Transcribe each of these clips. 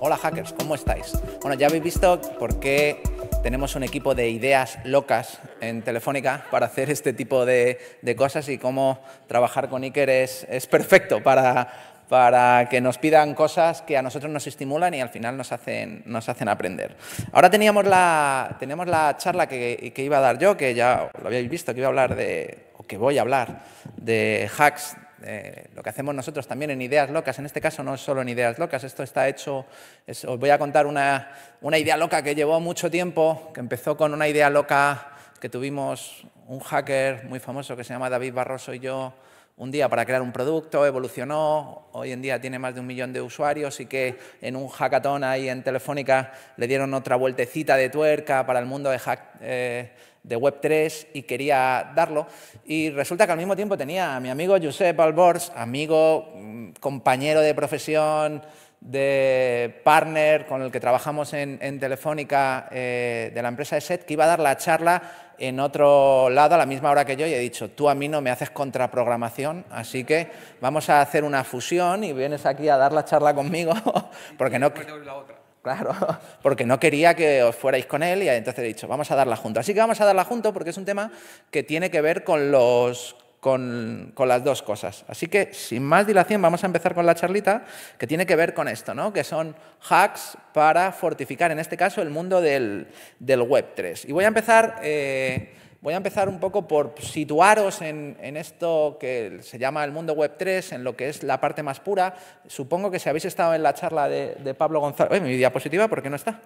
Hola hackers, ¿cómo estáis? Bueno, ya habéis visto por qué tenemos un equipo de ideas locas en Telefónica para hacer este tipo de, cosas y cómo trabajar con Iker es, perfecto para, para, que nos pidan cosas que a nosotros nos estimulan y al final nos hacen, nos hacen aprender. Ahora teníamos la, la charla que, que iba a dar yo, que ya lo habéis visto, que iba a hablar de, o que voy a hablar, de hacks eh, lo que hacemos nosotros también en Ideas Locas, en este caso no es solo en Ideas Locas, esto está hecho, os voy a contar una, una idea loca que llevó mucho tiempo, que empezó con una idea loca que tuvimos un hacker muy famoso que se llama David Barroso y yo, un día para crear un producto, evolucionó, hoy en día tiene más de un millón de usuarios y que en un hackathon ahí en Telefónica le dieron otra vueltecita de tuerca para el mundo de hack, eh, de Web3 y quería darlo. Y resulta que al mismo tiempo tenía a mi amigo Josep Alborz, amigo, mm, compañero de profesión, de partner con el que trabajamos en, Telefónica eh, de la empresa set que iba a dar la charla en otro lado a la misma hora que yo y he dicho, tú a mí no me haces contraprogramación, así que vamos a hacer una fusión y vienes aquí a dar la charla conmigo, porque no... La Claro, porque no quería que os fuerais con él y entonces he dicho, vamos a darla junto. Así que vamos a darla junto porque es un tema que tiene que ver con, los, con, las dos cosas. Así que sin más dilación vamos a empezar con la charlita que tiene que ver con esto, ¿no? que son hacks para fortificar, en este caso, el mundo del, del Web3. Y voy a empezar... Eh, Voy a empezar un poco por situaros en, esto que se llama el mundo web 3, en lo que es la parte más pura. Supongo que si habéis estado en la charla de, Pablo González... mi diapositiva, ¿por qué no está?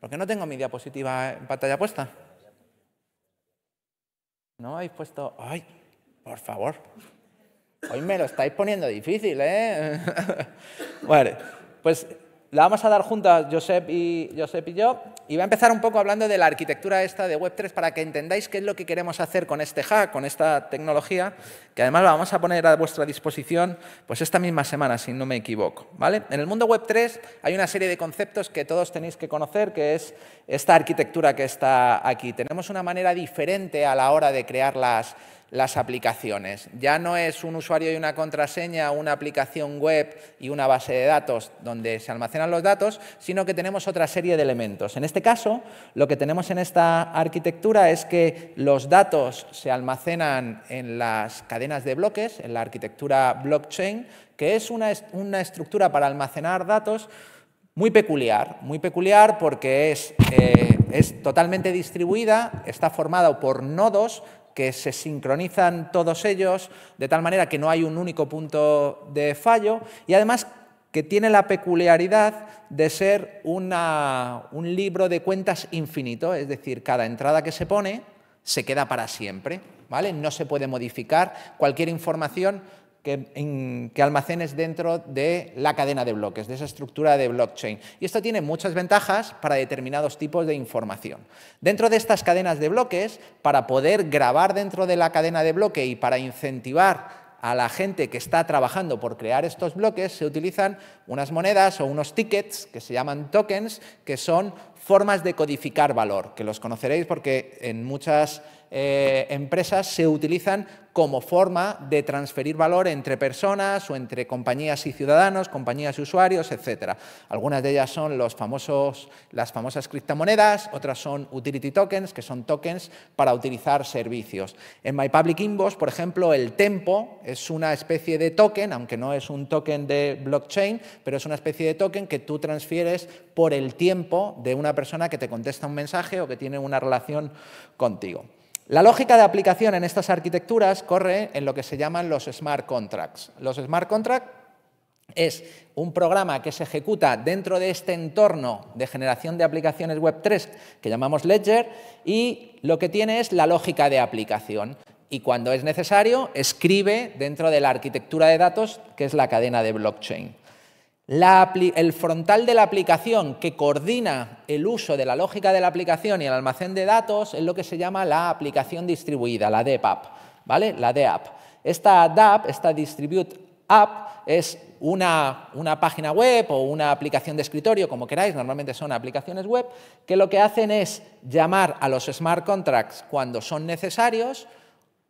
¿Por qué no tengo mi diapositiva en pantalla puesta? No habéis puesto... ¡Ay! Por favor. Hoy me lo estáis poniendo difícil, ¿eh? vale. Pues la vamos a dar juntas Josep y, Josep y yo, y voy a empezar un poco hablando de la arquitectura esta de Web3 para que entendáis qué es lo que queremos hacer con este hack, con esta tecnología, que además la vamos a poner a vuestra disposición pues esta misma semana, si no me equivoco. ¿vale? En el mundo Web3 hay una serie de conceptos que todos tenéis que conocer, que es esta arquitectura que está aquí. Tenemos una manera diferente a la hora de crear las las aplicaciones. Ya no es un usuario y una contraseña, una aplicación web y una base de datos donde se almacenan los datos, sino que tenemos otra serie de elementos. En este caso, lo que tenemos en esta arquitectura es que los datos se almacenan en las cadenas de bloques, en la arquitectura blockchain, que es una, una estructura para almacenar datos muy peculiar, muy peculiar porque es, eh, es, totalmente distribuida, está formada por nodos que se sincronizan todos ellos de tal manera que no hay un único punto de fallo y además que tiene la peculiaridad de ser una, un libro de cuentas infinito, es decir, cada entrada que se pone se queda para siempre, ¿vale? No se puede modificar, cualquier información que, almacenes dentro de la cadena de bloques, de esa estructura de blockchain. Y esto tiene muchas ventajas para determinados tipos de información. Dentro de estas cadenas de bloques, para poder grabar dentro de la cadena de bloque y para incentivar a la gente que está trabajando por crear estos bloques, se utilizan unas monedas o unos tickets que se llaman tokens, que son formas de codificar valor, que los conoceréis porque en muchas eh, empresas se utilizan como forma de transferir valor entre personas o entre compañías y ciudadanos, compañías y usuarios, etc. Algunas de ellas son las famosas criptomonedas, otras son utility tokens, que son tokens para utilizar servicios. En MyPublic Public por ejemplo, el Tempo es una especie de token, aunque no es un token de blockchain, pero es una especie de token que tú transfieres por el tiempo de una persona que te contesta un mensaje o que tiene una relación contigo. La lógica de aplicación en estas arquitecturas corre en lo que se llaman los smart contracts. Los smart contracts es un programa que se ejecuta dentro de este entorno de generación de aplicaciones Web 3 que llamamos Ledger y lo que tiene es la lógica de aplicación y cuando es necesario escribe dentro de la arquitectura de datos que es la cadena de blockchain el frontal de la aplicación que coordina el uso de la lógica de la aplicación y el almacén de datos es lo que se llama la aplicación distribuida, la DEPAP. ¿vale? La DApp. Esta DApp, esta Distribute App, es una, una, página web o una aplicación de escritorio, como queráis, normalmente son aplicaciones web, que lo que hacen es llamar a los smart contracts cuando son necesarios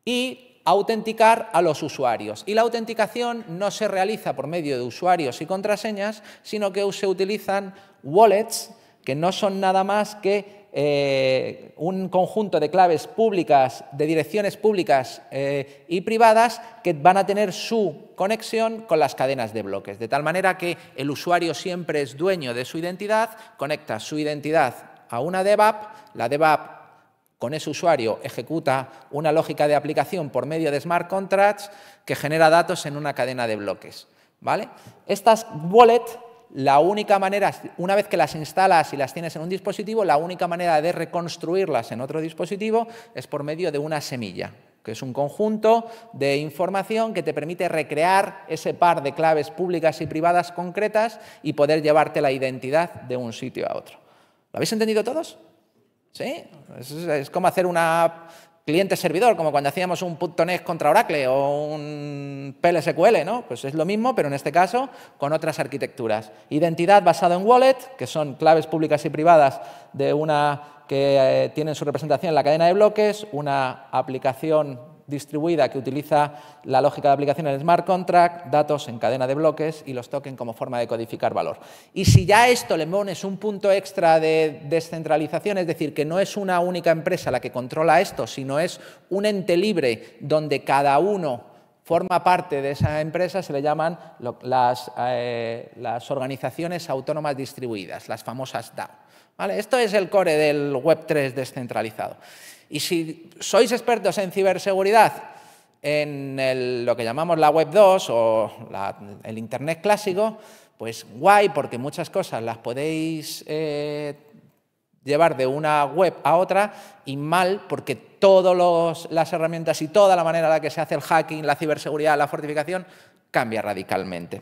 y autenticar a los usuarios. Y la autenticación no se realiza por medio de usuarios y contraseñas, sino que se utilizan wallets, que no son nada más que eh, un conjunto de claves públicas, de direcciones públicas eh, y privadas que van a tener su conexión con las cadenas de bloques, de tal manera que el usuario siempre es dueño de su identidad, conecta su identidad a una DevApp, la DevApp con ese usuario ejecuta una lógica de aplicación por medio de smart contracts que genera datos en una cadena de bloques. ¿vale? Estas wallets, la única manera, una vez que las instalas y las tienes en un dispositivo, la única manera de reconstruirlas en otro dispositivo es por medio de una semilla que es un conjunto de información que te permite recrear ese par de claves públicas y privadas concretas y poder llevarte la identidad de un sitio a otro. ¿Lo habéis entendido todos? ¿Sí? Es, como hacer una cliente-servidor, como cuando hacíamos un .NET contra Oracle o un PLSQL, ¿no? Pues es lo mismo, pero en este caso con otras arquitecturas. Identidad basada en wallet, que son claves públicas y privadas de una que eh, tienen su representación en la cadena de bloques, una aplicación distribuida que utiliza la lógica de aplicación en smart contract, datos en cadena de bloques y los token como forma de codificar valor. Y si ya esto le pones un punto extra de descentralización, es decir, que no es una única empresa la que controla esto, sino es un ente libre donde cada uno forma parte de esa empresa se le llaman eh, las, organizaciones autónomas distribuidas, las famosas DAO. ¿Vale? Esto es el core del Web3 descentralizado. Y si sois expertos en ciberseguridad, en lo que llamamos la Web 2 o el Internet clásico, pues guay, porque muchas cosas las podéis eh, llevar de una web a otra y mal, porque todas las herramientas y toda la manera en la que se hace el hacking, la ciberseguridad, la fortificación, cambia radicalmente.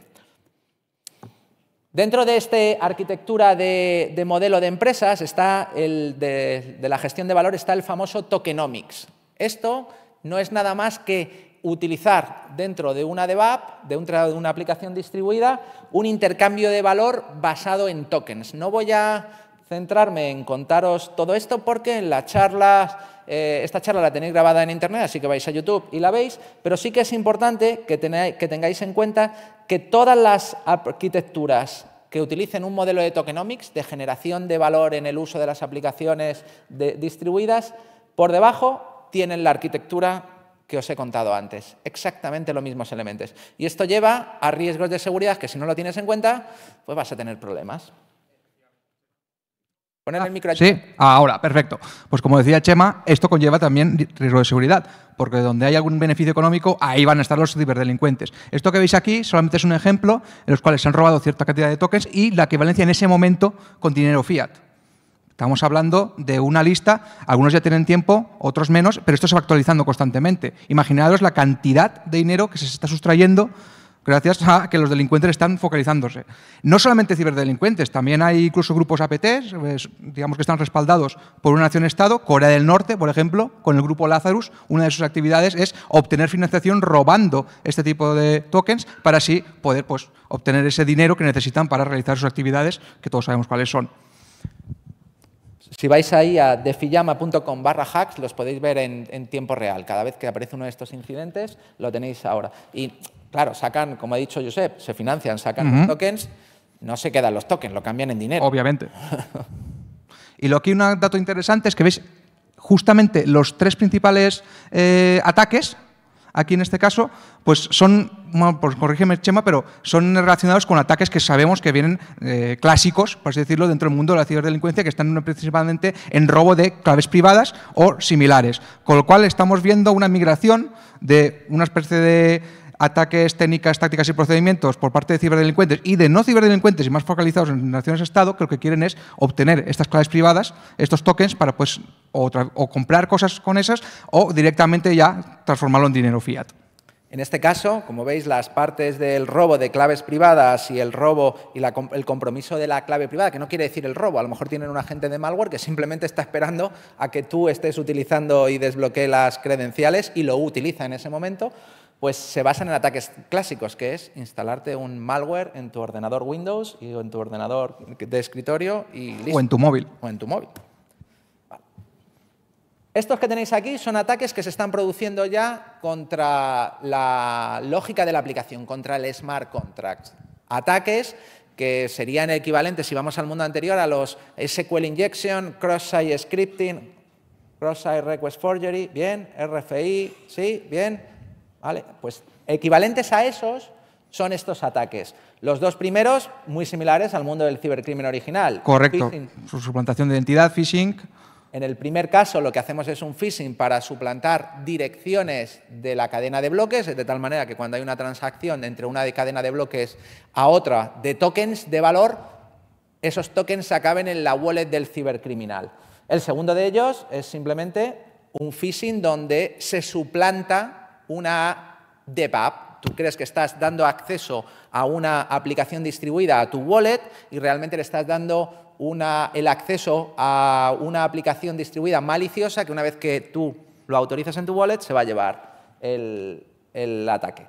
Dentro de esta arquitectura de, modelo de empresas está el de, la gestión de valor está el famoso tokenomics. Esto no es nada más que utilizar dentro de una DevApp, de una aplicación distribuida, un intercambio de valor basado en tokens. No voy a centrarme en contaros todo esto porque en la charla, eh, esta charla la tenéis grabada en internet, así que vais a YouTube y la veis, pero sí que es importante que, que tengáis en cuenta que todas las arquitecturas que utilicen un modelo de tokenomics, de generación de valor en el uso de las aplicaciones distribuidas, por debajo tienen la arquitectura que os he contado antes, exactamente los mismos elementos. Y esto lleva a riesgos de seguridad que si no lo tienes en cuenta, pues vas a tener problemas. Ah, sí, ahora, perfecto. Pues como decía Chema, esto conlleva también riesgo de seguridad, porque donde hay algún beneficio económico, ahí van a estar los ciberdelincuentes. Esto que veis aquí solamente es un ejemplo en los cuales se han robado cierta cantidad de tokens y la equivalencia en ese momento con dinero fiat. Estamos hablando de una lista, algunos ya tienen tiempo, otros menos, pero esto se va actualizando constantemente. Imaginaros la cantidad de dinero que se está sustrayendo gracias a que los delincuentes están focalizándose. No solamente ciberdelincuentes, también hay incluso grupos APTs, pues, digamos que están respaldados por una nación-estado. Corea del Norte, por ejemplo, con el grupo Lazarus, una de sus actividades es obtener financiación robando este tipo de tokens para así poder pues, obtener ese dinero que necesitan para realizar sus actividades, que todos sabemos cuáles son. Si vais ahí a defillamacom barra hacks, los podéis ver en, tiempo real. Cada vez que aparece uno de estos incidentes, lo tenéis ahora claro, sacan, como ha dicho Josep, se financian, sacan los tokens, no se quedan los tokens, lo cambian en dinero. Obviamente. y lo que hay un dato interesante es que veis justamente los tres principales eh, ataques, aquí en este caso, pues son, pues corrígeme Chema, pero son relacionados con ataques que sabemos que vienen eh, clásicos, por así decirlo, dentro del mundo de la ciberdelincuencia, que están principalmente en robo de claves privadas o similares. Con lo cual estamos viendo una migración de una especie de ataques, técnicas, tácticas y procedimientos por parte de ciberdelincuentes y de no ciberdelincuentes y más focalizados en naciones-estado, que lo que quieren es obtener estas claves privadas, estos tokens, para pues o, comprar cosas con esas o directamente ya transformarlo en dinero fiat. En este caso, como veis, las partes del robo de claves privadas y el robo y el compromiso de la clave privada, que no quiere decir el robo, a lo mejor tienen un agente de malware que simplemente está esperando a que tú estés utilizando y desbloquee las credenciales y lo utiliza en ese momento pues se basan en ataques clásicos, que es instalarte un malware en tu ordenador Windows y en tu ordenador de escritorio y listo. O en tu móvil. O en tu móvil. Estos que tenéis aquí son ataques que se están produciendo ya contra la lógica de la aplicación, contra el smart contract. Ataques que serían equivalentes, si vamos al mundo anterior, a los SQL injection, cross-site scripting, cross-site request forgery, bien, RFI, sí, bien, ¿Vale? Pues equivalentes a esos son estos ataques. Los dos primeros muy similares al mundo del cibercrimen original. Correcto. Su suplantación de identidad, phishing. En el primer caso lo que hacemos es un phishing para suplantar direcciones de la cadena de bloques, de tal manera que cuando hay una transacción entre una cadena de bloques a otra de tokens de valor, esos tokens se acaben en la wallet del cibercriminal. El segundo de ellos es simplemente un phishing donde se suplanta una DEPAP, tú crees que estás dando acceso a una aplicación distribuida a tu wallet y realmente le estás dando el acceso a una aplicación distribuida maliciosa que una vez que tú lo autorizas en tu wallet se va a llevar el, el ataque.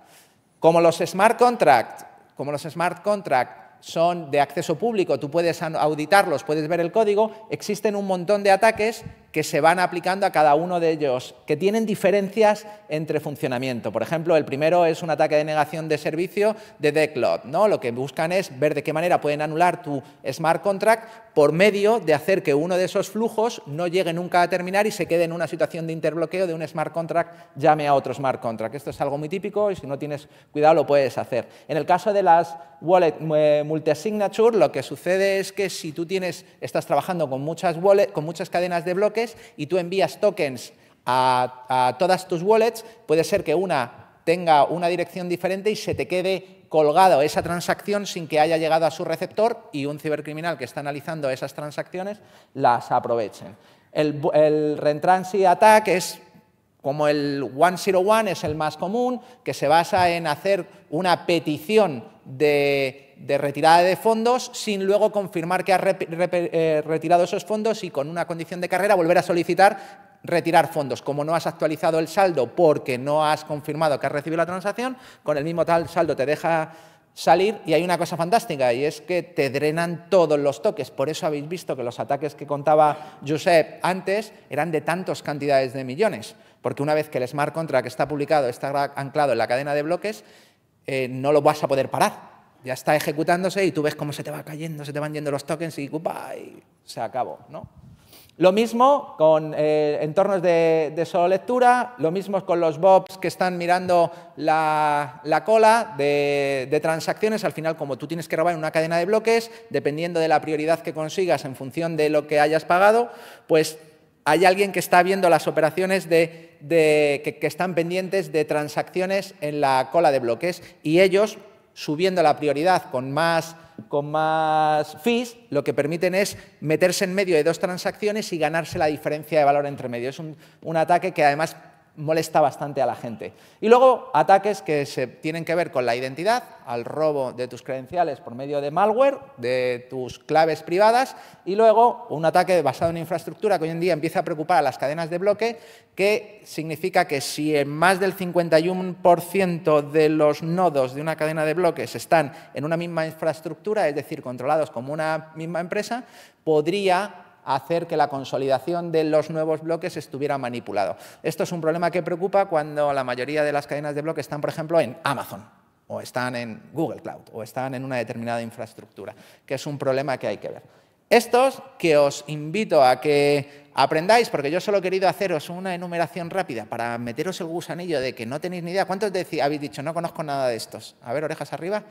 Como los smart contracts, como los smart contracts son de acceso público, tú puedes auditarlos, puedes ver el código, existen un montón de ataques que se van aplicando a cada uno de ellos, que tienen diferencias entre funcionamiento. Por ejemplo, el primero es un ataque de negación de servicio de Declot. ¿no? Lo que buscan es ver de qué manera pueden anular tu smart contract por medio de hacer que uno de esos flujos no llegue nunca a terminar y se quede en una situación de interbloqueo de un smart contract llame a otro smart contract. Esto es algo muy típico y si no tienes cuidado lo puedes hacer. En el caso de las wallet eh, multisignature, lo que sucede es que si tú tienes, estás trabajando con muchas, wallet, con muchas cadenas de bloques y tú envías tokens a, todas tus wallets, puede ser que una tenga una dirección diferente y se te quede colgado esa transacción sin que haya llegado a su receptor y un cibercriminal que está analizando esas transacciones las aprovechen. El, el Rentrancy Attack es como el 101 es el más común, que se basa en hacer una petición de, retirada de fondos sin luego confirmar que has eh, retirado esos fondos y con una condición de carrera volver a solicitar retirar fondos. Como no has actualizado el saldo porque no has confirmado que has recibido la transacción, con el mismo tal saldo te deja salir y hay una cosa fantástica y es que te drenan todos los toques. Por eso habéis visto que los ataques que contaba Josep antes eran de tantas cantidades de millones. Porque una vez que el smart contract está publicado, está anclado en la cadena de bloques, eh, no lo vas a poder parar. Ya está ejecutándose y tú ves cómo se te va cayendo, se te van yendo los tokens y se acabó. ¿no? Lo mismo con eh, entornos de, solo lectura, lo mismo con los bobs que están mirando la, cola de, de, transacciones. Al final, como tú tienes que robar en una cadena de bloques, dependiendo de la prioridad que consigas en función de lo que hayas pagado, pues hay alguien que está viendo las operaciones de que, están pendientes de transacciones en la cola de bloques y ellos, subiendo la prioridad con más con más fees, lo que permiten es meterse en medio de dos transacciones y ganarse la diferencia de valor entre medio. Es un, un ataque que además molesta bastante a la gente. Y luego ataques que se tienen que ver con la identidad, al robo de tus credenciales por medio de malware, de tus claves privadas, y luego un ataque basado en infraestructura que hoy en día empieza a preocupar a las cadenas de bloque, que significa que si más del 51% de los nodos de una cadena de bloques están en una misma infraestructura, es decir, controlados como una misma empresa, podría hacer que la consolidación de los nuevos bloques estuviera manipulado. Esto es un problema que preocupa cuando la mayoría de las cadenas de bloques están, por ejemplo, en Amazon o están en Google Cloud o están en una determinada infraestructura, que es un problema que hay que ver. Estos que os invito a que aprendáis, porque yo solo he querido haceros una enumeración rápida para meteros el gusanillo de que no tenéis ni idea. ¿Cuántos habéis dicho, no conozco nada de estos? A ver, orejas arriba.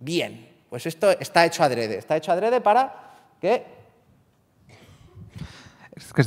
Bien, pues esto está hecho adrede. Está hecho adrede para que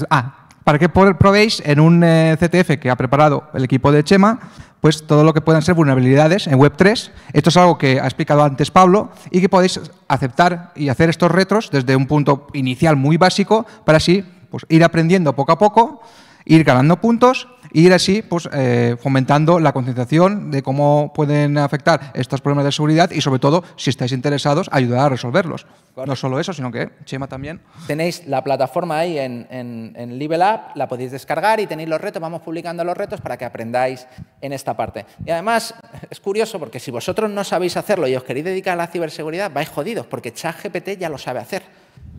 Ah, para que probéis en un eh, CTF que ha preparado el equipo de Chema, pues todo lo que puedan ser vulnerabilidades en Web3. Esto es algo que ha explicado antes Pablo y que podéis aceptar y hacer estos retros desde un punto inicial muy básico para así pues, ir aprendiendo poco a poco ir ganando puntos e ir así pues, eh, fomentando la concienciación de cómo pueden afectar estos problemas de seguridad y sobre todo, si estáis interesados, ayudar a resolverlos. No solo eso, sino que Chema también. Tenéis la plataforma ahí en, en, en la podéis descargar y tenéis los retos, vamos publicando los retos para que aprendáis en esta parte. Y además, es curioso porque si vosotros no sabéis hacerlo y os queréis dedicar a la ciberseguridad, vais jodidos porque ChatGPT ya lo sabe hacer.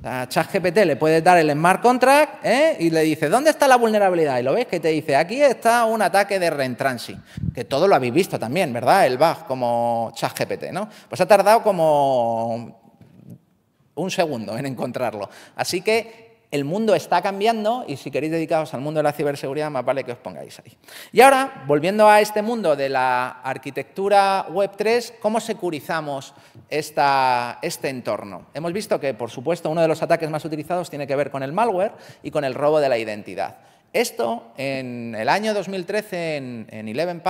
A ChatGPT le puedes dar el smart contract ¿eh? y le dice ¿dónde está la vulnerabilidad? Y lo ves que te dice, aquí está un ataque de reentrancy que todo lo habéis visto también, ¿verdad? El bug como ChatGPT, ¿no? Pues ha tardado como un segundo en encontrarlo. Así que el mundo está cambiando y si queréis dedicaros al mundo de la ciberseguridad, más vale que os pongáis ahí. Y ahora, volviendo a este mundo de la arquitectura Web3, ¿cómo securizamos esta, este entorno? Hemos visto que, por supuesto, uno de los ataques más utilizados tiene que ver con el malware y con el robo de la identidad. Esto, en el año 2013, en, 11 Eleven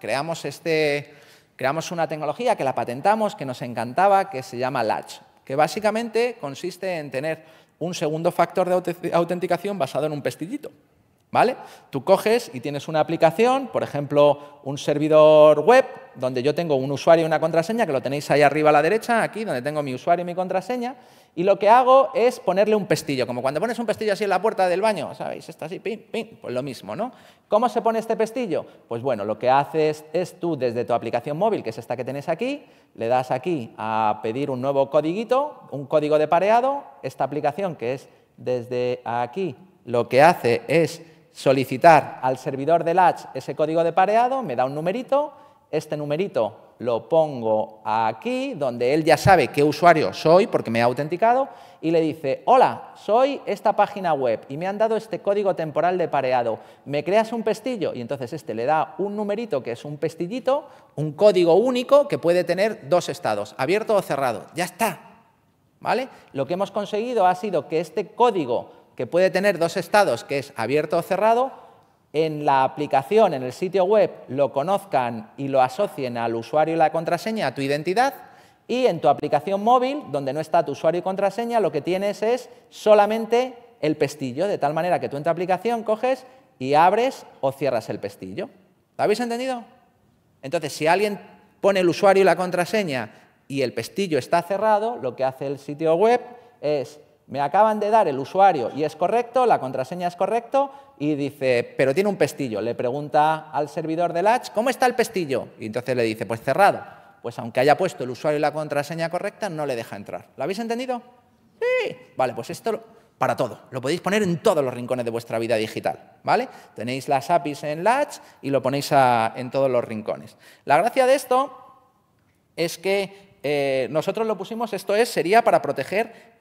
creamos, este, creamos una tecnología que la patentamos, que nos encantaba, que se llama Latch, que básicamente consiste en tener un segundo factor de autenticación basado en un pestillito, ¿Vale? Tú coges y tienes una aplicación, por ejemplo, un servidor web, donde yo tengo un usuario y una contraseña, que lo tenéis ahí arriba a la derecha, aquí, donde tengo mi usuario y mi contraseña, y lo que hago es ponerle un pestillo, como cuando pones un pestillo así en la puerta del baño, ¿sabéis? Está así, pin, pin, pues lo mismo, ¿no? ¿Cómo se pone este pestillo? Pues bueno, lo que haces es tú desde tu aplicación móvil, que es esta que tenéis aquí, le das aquí a pedir un nuevo codiguito, un código de pareado, esta aplicación que es desde aquí, lo que hace es solicitar al servidor de latch ese código de pareado, me da un numerito, este numerito lo pongo aquí, donde él ya sabe qué usuario soy porque me ha autenticado, y le dice, hola, soy esta página web y me han dado este código temporal de pareado, ¿me creas un pestillo? Y entonces este le da un numerito que es un pestillito, un código único que puede tener dos estados, abierto o cerrado, ya está. ¿Vale? Lo que hemos conseguido ha sido que este código que puede tener dos estados, que es abierto o cerrado, en la aplicación, en el sitio web, lo conozcan y lo asocien al usuario y la contraseña, a tu identidad, y en tu aplicación móvil, donde no está tu usuario y contraseña, lo que tienes es solamente el pestillo, de tal manera que tú en tu aplicación coges y abres o cierras el pestillo. ¿Lo habéis entendido? Entonces, si alguien pone el usuario y la contraseña y el pestillo está cerrado, lo que hace el sitio web es me acaban de dar el usuario y es correcto, la contraseña es correcto, y dice, pero tiene un pestillo. Le pregunta al servidor de Latch, ¿cómo está el pestillo? Y entonces le dice, pues cerrado. Pues aunque haya puesto el usuario y la contraseña correcta, no le deja entrar. ¿Lo habéis entendido? Sí. Vale, pues esto para todo. Lo podéis poner en todos los rincones de vuestra vida digital, ¿vale? Tenéis las APIs en Latch y lo ponéis en todos los rincones. La gracia de esto es que eh, nosotros lo pusimos, esto es, sería para proteger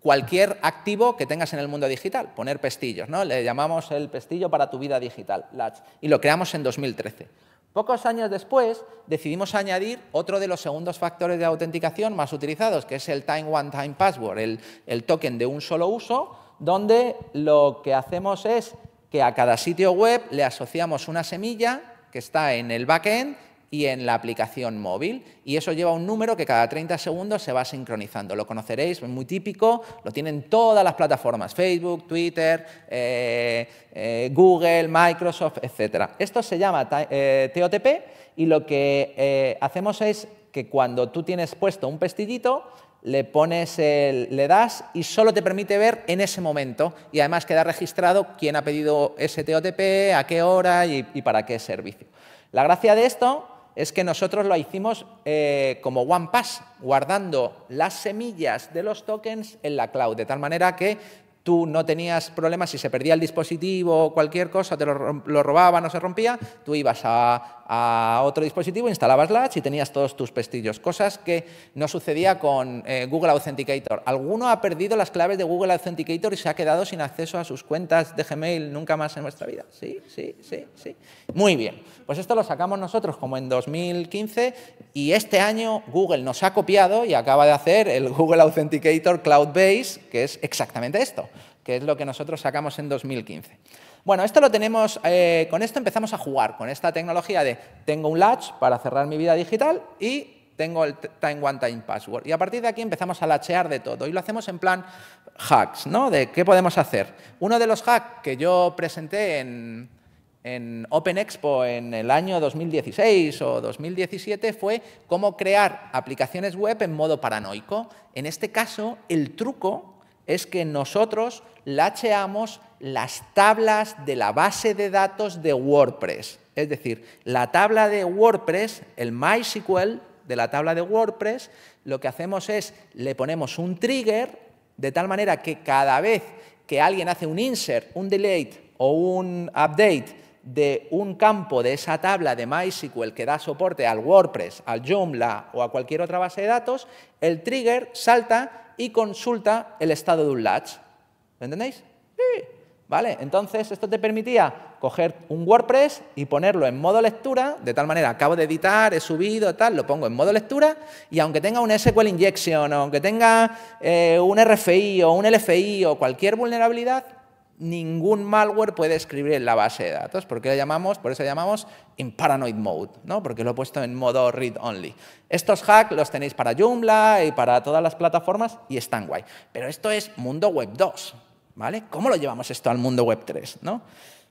cualquier activo que tengas en el mundo digital, poner pestillos, ¿no? Le llamamos el pestillo para tu vida digital, Latch, y lo creamos en 2013. Pocos años después decidimos añadir otro de los segundos factores de autenticación más utilizados, que es el Time One Time Password, el, el token de un solo uso, donde lo que hacemos es que a cada sitio web le asociamos una semilla que está en el backend y en la aplicación móvil. Y eso lleva un número que cada 30 segundos se va sincronizando. Lo conoceréis, es muy típico, lo tienen todas las plataformas, Facebook, Twitter, eh, eh, Google, Microsoft, etcétera... Esto se llama TOTP eh, y lo que hacemos es que cuando tú tienes puesto un pestillito, le pones el, le das y solo te permite ver en ese momento y además queda registrado quién ha pedido ese TOTP, a qué hora y para qué servicio. La gracia de esto es que nosotros lo hicimos eh, como One Pass, guardando las semillas de los tokens en la cloud, de tal manera que tú no tenías problemas si se perdía el dispositivo o cualquier cosa, te lo, lo robaban o se rompía, tú ibas a a otro dispositivo, instalabas Latch y tenías todos tus pestillos, cosas que no sucedía con eh, Google Authenticator. Alguno ha perdido las claves de Google Authenticator y se ha quedado sin acceso a sus cuentas de Gmail nunca más en nuestra vida. Sí, sí, sí, sí. Muy bien, pues esto lo sacamos nosotros como en 2015 y este año Google nos ha copiado y acaba de hacer el Google Authenticator Cloud Base, que es exactamente esto, que es lo que nosotros sacamos en 2015. Bueno, esto lo tenemos, eh, con esto empezamos a jugar, con esta tecnología de tengo un latch para cerrar mi vida digital y tengo el time one time password. Y a partir de aquí empezamos a lachear de todo y lo hacemos en plan hacks, ¿no? De qué podemos hacer. Uno de los hacks que yo presenté en, en Open Expo en el año 2016 o 2017 fue cómo crear aplicaciones web en modo paranoico. En este caso, el truco es que nosotros lacheamos las tablas de la base de datos de WordPress. Es decir, la tabla de WordPress, el MySQL de la tabla de WordPress, lo que hacemos es le ponemos un trigger de tal manera que cada vez que alguien hace un insert, un delete o un update de un campo de esa tabla de MySQL que da soporte al WordPress, al Joomla o a cualquier otra base de datos, el trigger salta y consulta el estado de un latch. entendéis? Sí. ¿Vale? Entonces, esto te permitía coger un WordPress y ponerlo en modo lectura, de tal manera, acabo de editar, he subido, tal, lo pongo en modo lectura, y aunque tenga un SQL injection, o aunque tenga eh, un RFI o un LFI o cualquier vulnerabilidad, ningún malware puede escribir en la base de datos. ¿Por qué lo llamamos? Por eso lo llamamos in paranoid mode, ¿no? porque lo he puesto en modo read only. Estos hacks los tenéis para Joomla y para todas las plataformas y están guay. Pero esto es mundo web 2, ¿vale? ¿Cómo lo llevamos esto al mundo web 3?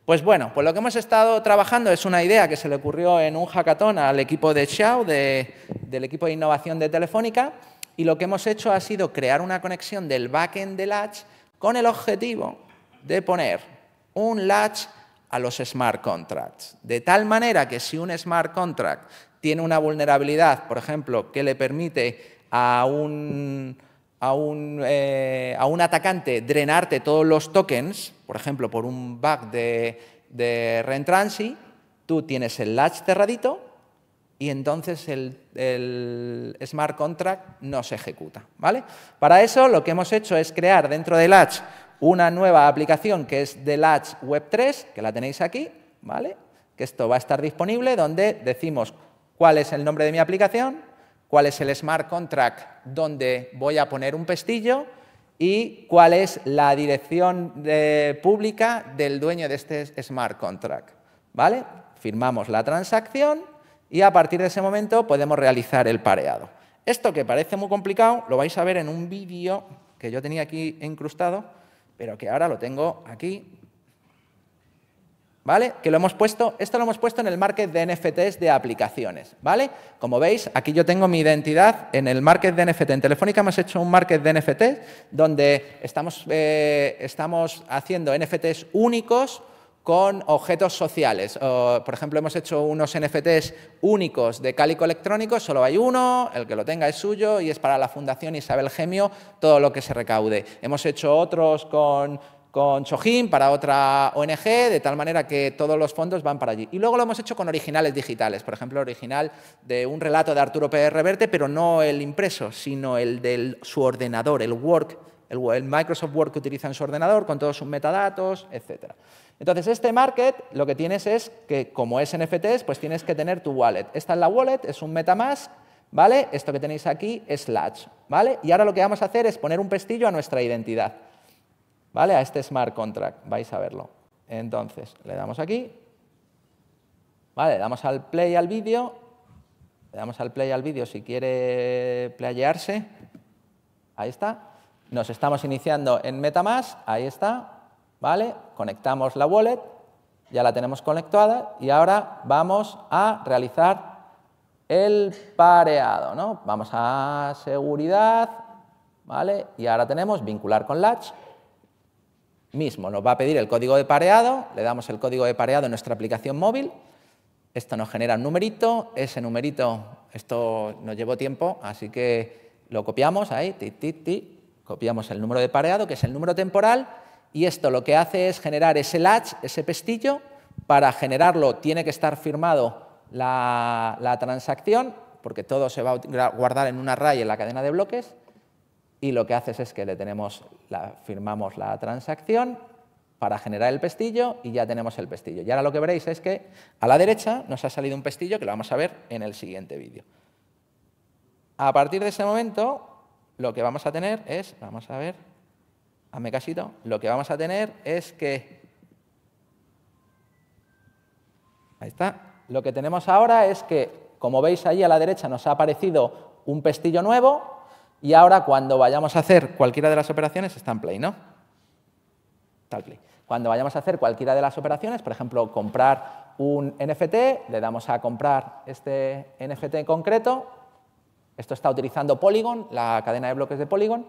Pues bueno, pues lo que hemos estado trabajando es una idea que se le ocurrió en un hackathon al equipo de Xiao, del equipo de innovación de Telefónica, y lo que hemos hecho ha sido crear una conexión del backend del Latch con el objetivo de poner un latch a los smart contracts, de tal manera que si un smart contract tiene una vulnerabilidad, por ejemplo, que le permite a un, a un, eh, atacante drenarte todos los tokens, por ejemplo, por un bug de, de reentrancy tú tienes el latch cerradito y entonces el, el, smart contract no se ejecuta. ¿vale? Para eso lo que hemos hecho es crear dentro del latch una nueva aplicación que es The Latch Web 3, que la tenéis aquí, ¿vale? Que esto va a estar disponible, donde decimos cuál es el nombre de mi aplicación, cuál es el smart contract donde voy a poner un pestillo y cuál es la dirección pública del dueño de este smart contract, ¿vale? Firmamos la transacción y a partir de ese momento podemos realizar el pareado. Esto que parece muy complicado lo vais a ver en un vídeo que yo tenía aquí incrustado, pero que ahora lo tengo aquí. ¿Vale? Que lo hemos puesto, esto lo hemos puesto en el market de NFTs de aplicaciones, ¿vale? Como veis, aquí yo tengo mi identidad en el market de NFT. En Telefónica hemos hecho un market de NFTs donde estamos, eh, estamos haciendo NFTs únicos con objetos sociales. por ejemplo, hemos hecho unos NFTs únicos de cálico electrónico, solo hay uno, el que lo tenga es suyo y es para la Fundación Isabel Gemio todo lo que se recaude. Hemos hecho otros con con para otra ONG, de tal manera que todos los fondos van para allí. Y luego lo hemos hecho con originales digitales, por ejemplo, original de un relato de Arturo Pérez Reverte, pero no el impreso, sino el de su ordenador, el Work, el, el Microsoft Word que utiliza en su ordenador, con todos sus metadatos, etc. Entonces, este market lo que tienes es que, como es NFTs, pues tienes que tener tu wallet. Esta es la wallet, es un MetaMask, ¿vale? Esto que tenéis aquí es Latch, ¿vale? Y ahora lo que vamos a hacer es poner un pestillo a nuestra identidad, ¿vale? A este smart contract, vais a verlo. Entonces, le damos aquí, ¿vale? Le damos al play al vídeo, le damos al play al vídeo si quiere playarse, ahí está. Nos estamos iniciando en MetaMask, ahí está, ¿vale? Conectamos la wallet, ya la tenemos conectada y ahora vamos a realizar el pareado, ¿no? Vamos a seguridad, ¿vale? Y ahora tenemos vincular con latch. Mismo, nos va a pedir el código de pareado, le damos el código de pareado en nuestra aplicación móvil, esto nos genera un numerito, ese numerito, esto nos llevó tiempo, así que lo copiamos ahí, ti, ti, copiamos el número de pareado, que es el número temporal, y esto lo que hace es generar ese latch, ese pestillo, para generarlo tiene que estar firmado la, transacción, porque todo se va a guardar en una array en la cadena de bloques, y lo que haces es que le tenemos firmamos la transacción para generar el pestillo y ya tenemos el pestillo. Y ahora lo que veréis es que a la derecha nos ha salido un pestillo que lo vamos a ver en el siguiente vídeo. A partir de ese momento, lo que vamos a tener es, vamos a ver, hazme casito, lo que vamos a tener es que... Ahí está. Lo que tenemos ahora es que, como veis ahí a la derecha, nos ha aparecido un pestillo nuevo y ahora cuando vayamos a hacer cualquiera de las operaciones está en play, ¿no? Está play. Cuando vayamos a hacer cualquiera de las operaciones, por ejemplo, comprar un NFT, le damos a comprar este NFT en concreto, esto está utilizando Polygon, la cadena de bloques de Polygon,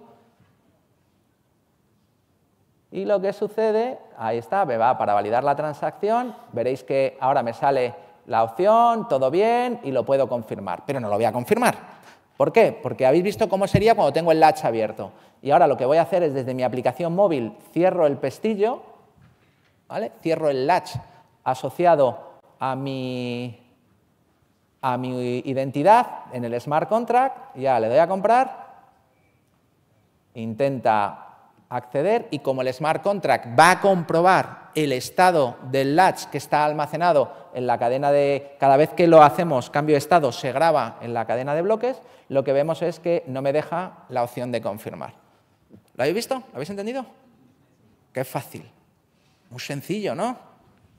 y lo que sucede, ahí está, me va para validar la transacción, veréis que ahora me sale la opción, todo bien, y lo puedo confirmar, pero no lo voy a confirmar. ¿Por qué? Porque habéis visto cómo sería cuando tengo el latch abierto. Y ahora lo que voy a hacer es desde mi aplicación móvil cierro el pestillo, ¿vale? cierro el latch asociado a mi, a mi identidad en el smart contract, ya le doy a comprar, intenta acceder y como el smart contract va a comprobar el estado del latch que está almacenado en la cadena de, cada vez que lo hacemos, cambio de estado, se graba en la cadena de bloques, lo que vemos es que no me deja la opción de confirmar. ¿Lo habéis visto? ¿Lo habéis entendido? Qué fácil. Muy sencillo, ¿no?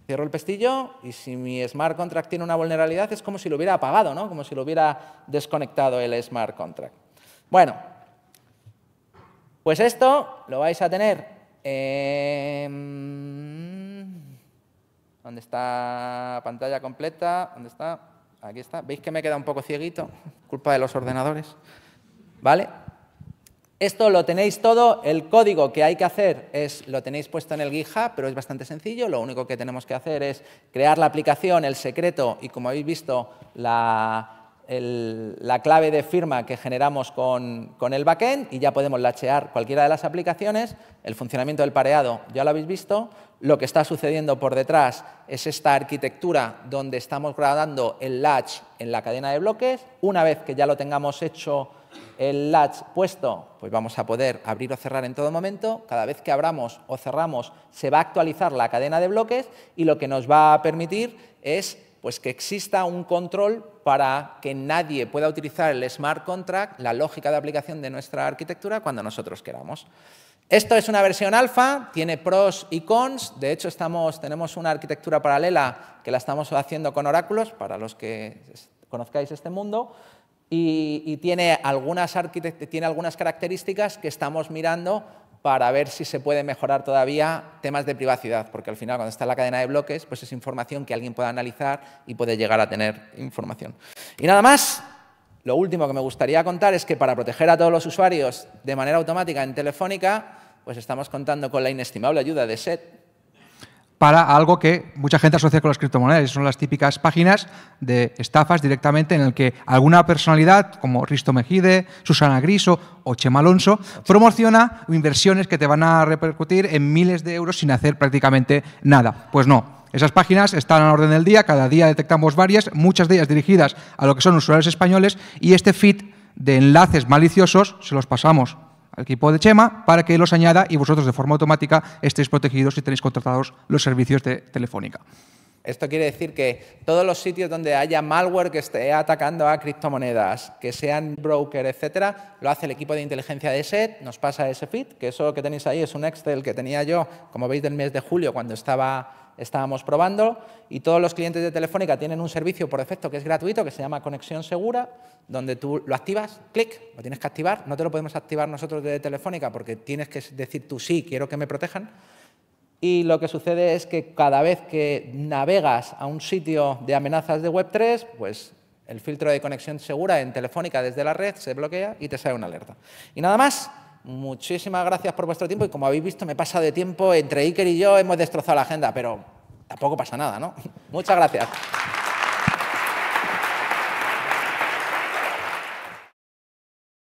Cierro el pestillo y si mi smart contract tiene una vulnerabilidad es como si lo hubiera apagado, ¿no? Como si lo hubiera desconectado el smart contract. Bueno, pues esto lo vais a tener... ¿Dónde está pantalla completa? ¿Dónde está? Aquí está. ¿Veis que me queda un poco cieguito? Culpa de los ordenadores. ¿Vale? Esto lo tenéis todo, el código que hay que hacer es, lo tenéis puesto en el GitHub, pero es bastante sencillo, lo único que tenemos que hacer es crear la aplicación, el secreto y como habéis visto la, la clave de firma que generamos con, el backend y ya podemos lachear cualquiera de las aplicaciones. El funcionamiento del pareado ya lo habéis visto. Lo que está sucediendo por detrás es esta arquitectura donde estamos grabando el latch en la cadena de bloques. Una vez que ya lo tengamos hecho el latch puesto, pues vamos a poder abrir o cerrar en todo momento. Cada vez que abramos o cerramos se va a actualizar la cadena de bloques y lo que nos va a permitir es pues que exista un control para que nadie pueda utilizar el smart contract, la lógica de aplicación de nuestra arquitectura, cuando nosotros queramos. Esto es una versión alfa, tiene pros y cons. De hecho, tenemos una arquitectura paralela que la estamos haciendo con oráculos, para los que conozcáis este mundo, y, tiene, algunas tiene algunas características que estamos mirando para ver si se puede mejorar todavía temas de privacidad, porque al final cuando está en la cadena de bloques, pues es información que alguien puede analizar y puede llegar a tener información. Y nada más, lo último que me gustaría contar es que para proteger a todos los usuarios de manera automática en Telefónica, pues estamos contando con la inestimable ayuda de SET, para algo que mucha gente asocia con las criptomonedas. Son las típicas páginas de estafas directamente en el que alguna personalidad como Risto Mejide, Susana Griso o Chema Alonso promociona inversiones que te van a repercutir en miles de euros sin hacer prácticamente nada. Pues no. Esas páginas están a la orden del día, cada día detectamos varias, muchas de ellas dirigidas a lo que son usuarios españoles y este feed de enlaces maliciosos se los pasamos al equipo de Chema para que los añada y vosotros de forma automática estéis protegidos y tenéis contratados los servicios de Telefónica. Esto quiere decir que todos los sitios donde haya malware que esté atacando a criptomonedas, que sean broker, etcétera, lo hace el equipo de inteligencia de SET, nos pasa ese feed, que eso que tenéis ahí es un Excel que tenía yo, como veis, del mes de julio cuando estaba estábamos probando y todos los clientes de Telefónica tienen un servicio por defecto que es gratuito, que se llama Conexión Segura, donde tú lo activas, clic, lo tienes que activar, no te lo podemos activar nosotros de Telefónica porque tienes que decir tú sí, quiero que me protejan. Y lo que sucede es que cada vez que navegas a un sitio de amenazas de Web3, pues el filtro de conexión segura en Telefónica desde la red se bloquea y te sale una alerta. Y nada más, muchísimas gracias por vuestro tiempo y como habéis visto me pasa de tiempo, entre Iker y yo hemos destrozado la agenda, pero tampoco pasa nada, ¿no? Muchas gracias.